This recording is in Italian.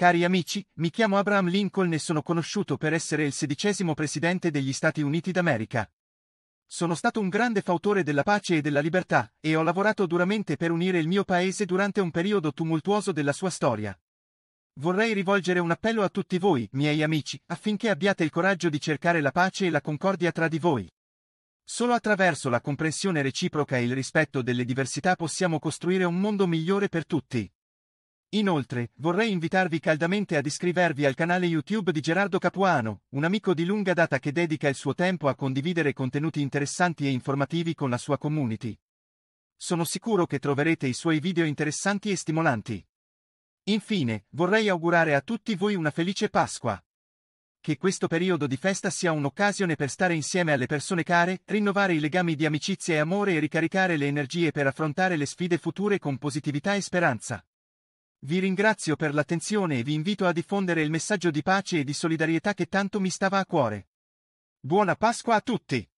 Cari amici, mi chiamo Abraham Lincoln e sono conosciuto per essere il sedicesimo presidente degli Stati Uniti d'America. Sono stato un grande fautore della pace e della libertà, e ho lavorato duramente per unire il mio paese durante un periodo tumultuoso della sua storia. Vorrei rivolgere un appello a tutti voi, miei amici, affinché abbiate il coraggio di cercare la pace e la concordia tra di voi. Solo attraverso la comprensione reciproca e il rispetto delle diversità possiamo costruire un mondo migliore per tutti. Inoltre, vorrei invitarvi caldamente ad iscrivervi al canale YouTube di Gerardo Capuano, un amico di lunga data che dedica il suo tempo a condividere contenuti interessanti e informativi con la sua community. Sono sicuro che troverete i suoi video interessanti e stimolanti. Infine, vorrei augurare a tutti voi una felice Pasqua. Che questo periodo di festa sia un'occasione per stare insieme alle persone care, rinnovare i legami di amicizia e amore e ricaricare le energie per affrontare le sfide future con positività e speranza. Vi ringrazio per l'attenzione e vi invito a diffondere il messaggio di pace e di solidarietà che tanto mi stava a cuore. Buona Pasqua a tutti!